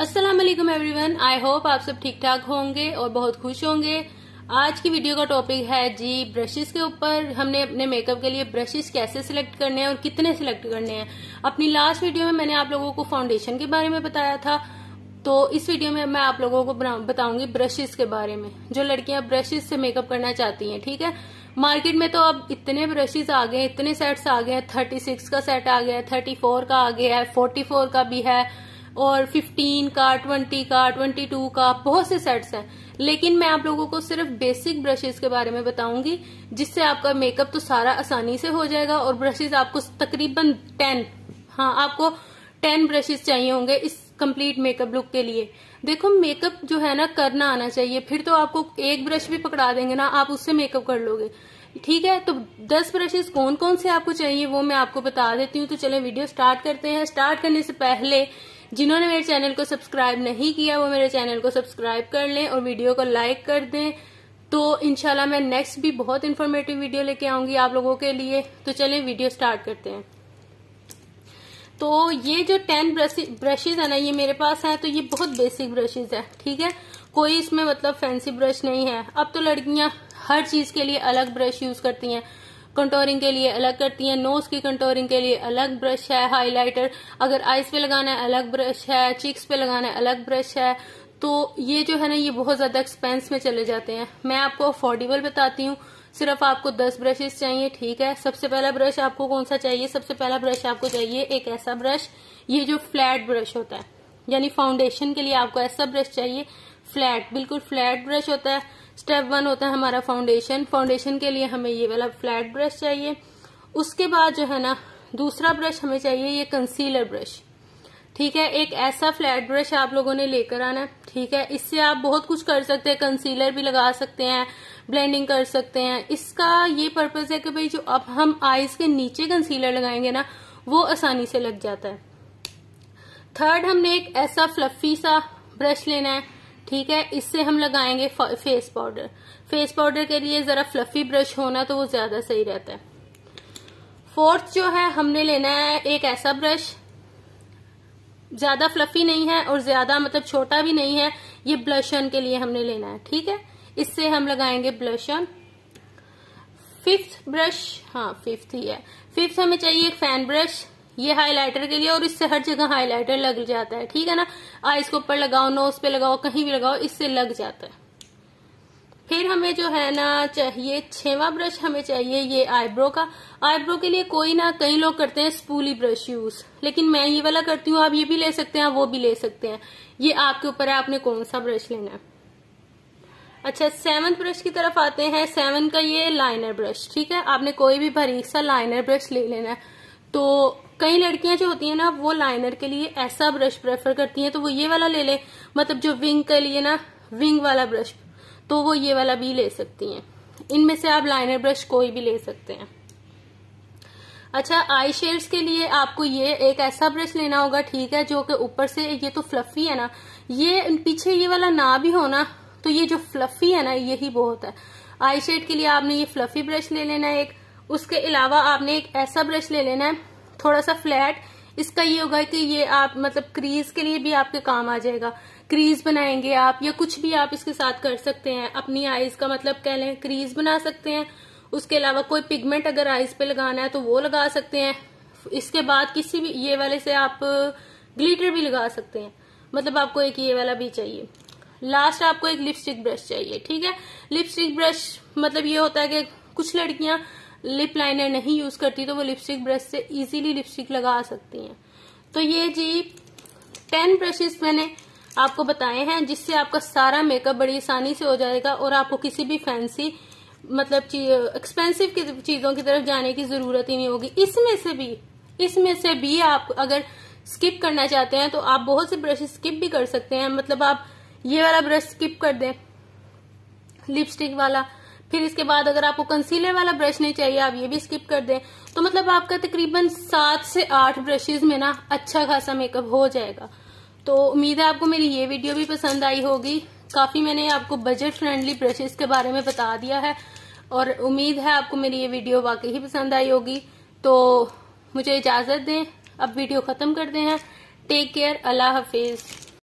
अस्सलाम वालेकुम everyone I hope आप सब ठीक ठाक होंगे और बहुत खुश होंगे आज की वीडियो का टॉपिक है जी ब्रशेस के ऊपर हमने अपने मेकअप के लिए ब्रशेस कैसे सिलेक्ट करने हैं और कितने सिलेक्ट करने हैं अपनी लास्ट वीडियो में मैंने आप लोगों को फाउंडेशन के बारे में बताया था तो इस वीडियो में मैं आप लोगों को बताऊंगी ब्रशेस के बारे में जो लड़कियां ब्रशेस से मेकअप करना चाहती हैं ठीक है मार्केट में तो अब इतने ब्रशेस आ गए इतने सेट्स आ गए हैं थर्टी सिक्स का सेट आ गया है थर्टी फोर का आ गया है फोर्टी फोर का भी है और 15 का 20 का 22 का बहुत से सेट्स हैं लेकिन मैं आप लोगों को सिर्फ बेसिक ब्रशेस के बारे में बताऊंगी जिससे आपका मेकअप तो सारा आसानी से हो जाएगा और ब्रशेस आपको तकरीबन टेन हाँ आपको टेन ब्रशेस चाहिए होंगे इस कंप्लीट मेकअप लुक के लिए देखो मेकअप जो है ना करना आना चाहिए फिर तो आपको एक ब्रश भी पकड़ा देंगे ना आप उससे मेकअप कर लोगे ठीक है तो दस ब्रशेस कौन कौन से आपको चाहिए वो मैं आपको बता देती हूँ तो चले वीडियो स्टार्ट करते हैं स्टार्ट करने से पहले जिन्होंने मेरे चैनल को सब्सक्राइब नहीं किया वो मेरे चैनल को सब्सक्राइब कर लें और वीडियो को लाइक कर दें तो इनशाला मैं नेक्स्ट भी बहुत इन्फॉर्मेटिव वीडियो लेके आऊंगी आप लोगों के लिए तो चलिए वीडियो स्टार्ट करते हैं तो ये जो टेन ब्रशेज है ना ये मेरे पास है तो ये बहुत बेसिक ब्रशेज है ठीक है कोई इसमें मतलब फैंसी ब्रश नहीं है अब तो लड़कियां हर चीज के लिए अलग ब्रश यूज करती हैं कंटोरिंग के लिए अलग करती हैं नोज की कंटोरिंग के लिए अलग ब्रश है हाइलाइटर अगर आइज पे लगाना है अलग ब्रश है चिक्स पे लगाना है अलग ब्रश है तो ये जो है ना ये बहुत ज़्यादा एक्सपेंस में चले जाते हैं मैं आपको अफोर्डेबल बताती हूँ सिर्फ आपको दस ब्रशेस चाहिए ठीक है सबसे पहला ब्रश आपको कौन सा चाहिए सबसे पहला ब्रश आपको चाहिए एक ऐसा ब्रश ये जो फ्लैट ब्रश होता है यानी फाउंडेशन के लिए आपको ऐसा ब्रश चाहिए फ्लैट बिल्कुल फ्लैट ब्रश होता है स्टेप वन होता है हमारा फाउंडेशन फाउंडेशन के लिए हमें ये वाला फ्लैट ब्रश चाहिए उसके बाद जो है ना दूसरा ब्रश हमें चाहिए ये कंसीलर ब्रश ठीक है एक ऐसा फ्लैट ब्रश आप लोगों ने लेकर आना ठीक है इससे आप बहुत कुछ कर सकते हैं कंसीलर भी लगा सकते हैं ब्लेंडिंग कर सकते हैं इसका ये पर्पज है कि भाई जो अब हम आईज के नीचे कंसीलर लगाएंगे ना वो आसानी से लग जाता है थर्ड हमने एक ऐसा फ्लफी सा ब्रश लेना है ठीक है इससे हम लगाएंगे फेस पाउडर फेस पाउडर के लिए ज़रा फ्लफी ब्रश होना तो वो ज़्यादा सही रहता है फोर्थ जो है हमने लेना है एक ऐसा ब्रश ज़्यादा फ्लफी नहीं है और ज़्यादा मतलब छोटा भी नहीं है ये ब्लशन के लिए हमने लेना है ठीक है इससे हम लगाएंगे ब्लशन फिफ्थ ब्रश हाँ फिफ्थ ही है फिफ्थ हमें चाहिए एक फैन ब्रश ये हाईलाइटर के लिए और इससे हर जगह हाइलाइटर लग जाता है ठीक है ना आइस के ऊपर लगाओ नोज पे लगाओ कहीं भी लगाओ इससे लग जाता है फिर हमें जो है ना चाहिए छेवा ब्रश हमें चाहिए ये आईब्रो का आईब्रो के लिए कोई ना कई लोग करते हैं स्पूली ब्रश यूज लेकिन मैं ये वाला करती हूँ आप ये भी ले सकते हैं वो भी ले सकते हैं ये आपके ऊपर है आपने कौन सा ब्रश लेना है अच्छा सेवन ब्रश की तरफ आते हैं सेवन का ये लाइनर ब्रश ठीक है आपने कोई भी भरीक सा लाइनर ब्रश ले लेना है तो कई लड़कियां जो होती हैं ना वो लाइनर के लिए ऐसा ब्रश प्रेफर करती हैं तो वो ये वाला ले ले मतलब जो विंग के लिए ना विंग वाला ब्रश तो वो ये वाला भी ले सकती हैं इनमें से आप लाइनर ब्रश कोई भी ले सकते हैं अच्छा आई शेड्स के लिए आपको ये एक ऐसा ब्रश लेना होगा ठीक है जो कि ऊपर से ये तो फ्लफी है ना ये पीछे ये वाला ना भी हो ना तो ये जो फ्लफी है ना यही बहुत है आई शेड के लिए आपने ये फ्लफी ब्रश ले लेना एक उसके अलावा आपने एक ऐसा ब्रश ले लेना है थोड़ा सा फ्लैट इसका ये होगा कि ये आप मतलब क्रीज के लिए भी आपके काम आ जाएगा क्रीज बनाएंगे आप या कुछ भी आप इसके साथ कर सकते हैं अपनी आईज का मतलब कह लें क्रीज बना सकते हैं उसके अलावा कोई पिगमेंट अगर आईज पे लगाना है तो वो लगा सकते हैं इसके बाद किसी भी ये वाले से आप ग्लिटर भी लगा सकते हैं मतलब आपको एक ये वाला भी चाहिए लास्ट आपको एक लिपस्टिक ब्रश चाहिए ठीक है लिपस्टिक ब्रश मतलब ये होता है कि कुछ लड़कियां लिप लाइनर नहीं यूज करती तो वो लिपस्टिक ब्रश से इजीली लिपस्टिक लगा सकती हैं तो ये जी टेन ब्रशेस मैंने आपको बताए हैं जिससे आपका सारा मेकअप बड़ी आसानी से हो जाएगा और आपको किसी भी फैंसी मतलब एक्सपेंसिव चीजों की तरफ जाने की जरूरत ही नहीं होगी इसमें से भी इसमें से भी आप अगर स्किप करना चाहते हैं तो आप बहुत से ब्रश स्किप भी कर सकते हैं मतलब आप ये वाला ब्रश स्किप कर दें लिपस्टिक वाला फिर इसके बाद अगर आपको कंसीलर वाला ब्रश नहीं चाहिए आप ये भी स्किप कर दें तो मतलब आपका तकरीबन सात से आठ ब्रशेज में ना अच्छा खासा मेकअप हो जाएगा तो उम्मीद है आपको मेरी ये वीडियो भी पसंद आई होगी काफ़ी मैंने आपको बजट फ्रेंडली ब्रशेज के बारे में बता दिया है और उम्मीद है आपको मेरी ये वीडियो वाकई ही पसंद आई होगी तो मुझे इजाज़त दें अब वीडियो ख़त्म करते हैं टेक केयर अल्लाह हाफिज़